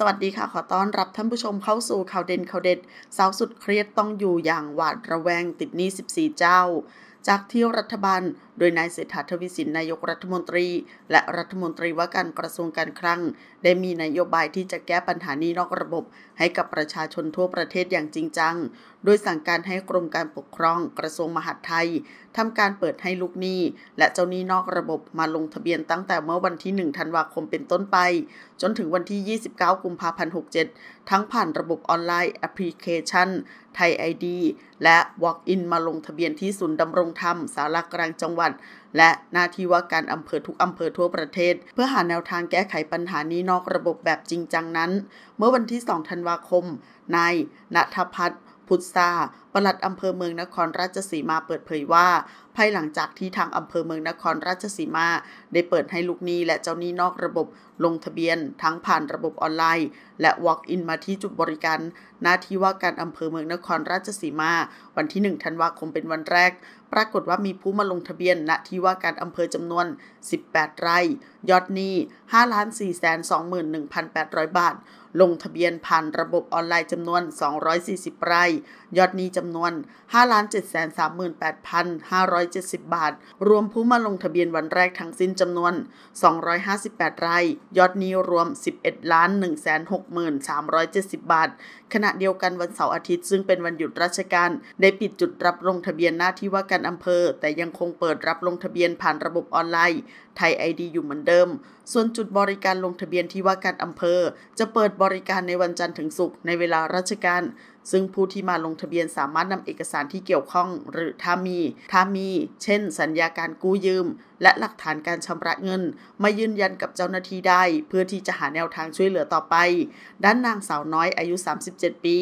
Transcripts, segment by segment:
สวัสดีค่ะขอต้อนรับท่านผู้ชมเข้าสู่ข่าวเด่นข่าวเด็ด สาวสุดเครียดต้องอยู่อย่างหวาดระแวงติดหนี้ 14 เจ้า จากที่รัฐบาล โดยนายเศรษฐาทวีสินนายกรัฐมนตรี และรัฐมนตรีว่าการกระทรวงการคลังได้มีนโยบายที่จะแก้ปัญหานี้นอกระบบให้กับประชาชนทั่วประเทศอย่างจริงจังโดยสั่งการให้กรมการปกครองกระทรวงมหาดไทยทำการเปิดให้ลูกหนี้ และเจ้าหนี้นอกระบบมาลงทะเบียนตั้งแต่เมื่อวันที่1ธันวาคมเป็นต้นไป จนถึงวันที่ 29 กุมภาพันธ์67 ทั้งผ่านระบบออนไลน์แอปพลิเคชัน ไทยไอดี และ Walk-in มาลงทะเบียนที่ศูนย์ดำรงธรรมสารกลางจังหวัด และหน้าที่ว่าการอำเภอทุกอำเภอทั่วประเทศ เพื่อหาแนวทางแก้ไขปัญหานี้นอกระบบแบบจริงจังนั้น เมื่อวันที่2ธันวาคม นายณัฐพัฒนพุทธาปลัดอำเภอเมืองนครราชสีมาเปิดเผยว่าภายหลังจากที่ทางอำเภอเมืองนครราชสีมา ได้เปิดให้ลูกหนี้และเจ้าหนี้นอกระบบลงทะเบียน ทั้งผ่านระบบออนไลน์ และ Walk-in มาที่จุดบริการหน้าที่ว่าการอำเภอเมืองนครราชสีมา วันที่1ธันวาคมเป็นวันแรก ปรากฏว่ามีผู้มาลงทะเบียนณที่ว่าการอำเภอจำนวน 18ไร่ยอดหนี้5ล้าน4แสน21,800บาท ลงทะเบียนผ่านระบบออนไลน์จำนวน 240 ไร่ ยอดหนี้จำำนวน 5,738,570 บาท รวมผู้มาลงทะเบียนวันแรกทั้งสิ้นจำนวน 258 ราย ยอดนี้รวม 11 160,370 บาท ขณะเดียวกันวันเสาร์อาทิตย์ซึ่งเป็นวันหยุดราชการ ได้ปิดจุดรับลงทะเบียนหน้าที่ว่าการอำเภอ แต่ยังคงเปิดรับลงทะเบียนผ่านระบบออนไลน์ไทยไอดีอยู่เหมือนเดิม ส่วนจุดบริการลงทะเบียนที่ว่าการอำเภอ จะเปิดบริการในวันจันทร์ถึงศุกร์ในเวลาราชการซึ่งผู้ที่มาลงทะเบียนสามารถนำเอกสารที่เกี่ยวข้องหรือถ้ามี ถ้ามี เช่นสัญญาการกู้ยืม และหลักฐานการชำระเงินมายืนยันกับเจ้าหน้าที่ได้ เพื่อที่จะหาแนวทางช่วยเหลือต่อไป ด้านนางสาวน้อยอายุ 37 ปี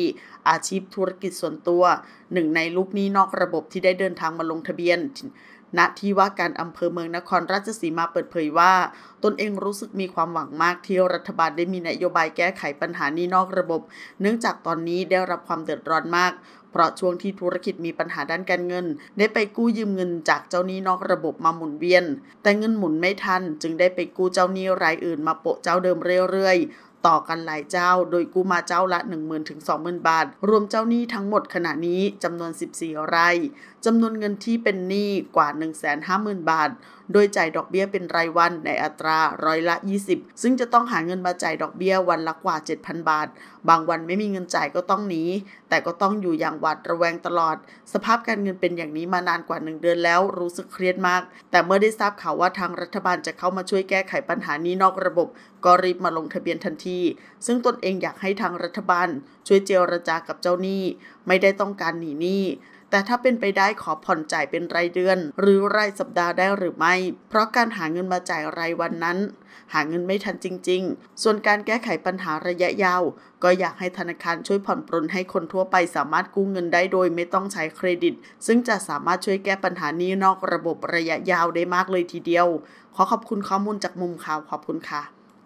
อาชีพธุรกิจส่วนตัวหนึ่งในลูกหนี้นอกระบบที่ได้เดินทางมาลงทะเบียนณที่ว่าการอำเภอเมืองนครราชสีมาเปิดเผยว่า ตนเองรู้สึกมีความหวังมากที่รัฐบาลได้มีนโยบายแก้ไขปัญหานี้นอกระบบ เนื่องจากตอนนี้ได้รับความเดือดร้อนมาก เพราะช่วงที่ธุรกิจมีปัญหาด้านการเงิน ได้ไปกู้ยืมเงิน จากเจ้าหนี้นอกระบบมาหมุนเวียน แต่เงินหมุนไม่ทันจึงได้ไปกู้เจ้าหนี้รายอื่นมาโปะเจ้าเดิมเรื่อยต่อกันหลายเจ้าโดยกู้มาเจ้าละ 1 0 0 0 0ถึง20,000 บาท รวมเจ้าหนี้ทั้งหมดขณะนี้จำนวน 14ไร่จำนวนเงินที่เป็นหนี้กว่า 150,000บาทโดยจ่ายดอกเบี้ยเป็นรายวันในอัตราร้อยละ 20 ซึ่งจะต้องหาเงินมาจ่ายดอกเบี้ยวันละกว่า 7,000 บาท บางวันไม่มีเงินจ่ายก็ต้องหนี แต่ก็ต้องอยู่อย่างหวาดระแวงตลอด สภาพการเงินเป็นอย่างนี้มานานกว่า 1 เดือนแล้วรู้สึกเครียดมาก แต่เมื่อได้ทราบข่าวว่าทางรัฐบาลจะเข้ามาช่วยแก้ไขปัญหานี้นอกระบบ ก็รีบมาลงทะเบียนทันที ซึ่งตนเองอยากให้ทางรัฐบาลช่วยเจรจากับเจ้าหนี้ ไม่ได้ต้องการหนีหนี้แต่ถ้าเป็นไปได้ขอผ่อนจ่ายเป็นรายเดือน หรือรายสัปดาห์ได้หรือไม่ เพราะการหาเงินมาจ่ายรายวันนั้น หาเงินไม่ทันจริงๆ ส่วนการแก้ไขปัญหาระยะยาว ก็อยากให้ธนาคารช่วยผ่อนปรนให้คนทั่วไปสามารถกู้เงินได้โดยไม่ต้องใช้เครดิต ซึ่งจะสามารถช่วยแก้ปัญหานี้นอกระบบระยะยาวได้มากเลยทีเดียว ขอขอบคุณข้อมูลจากมุมข่าวขอบคุณค่ะ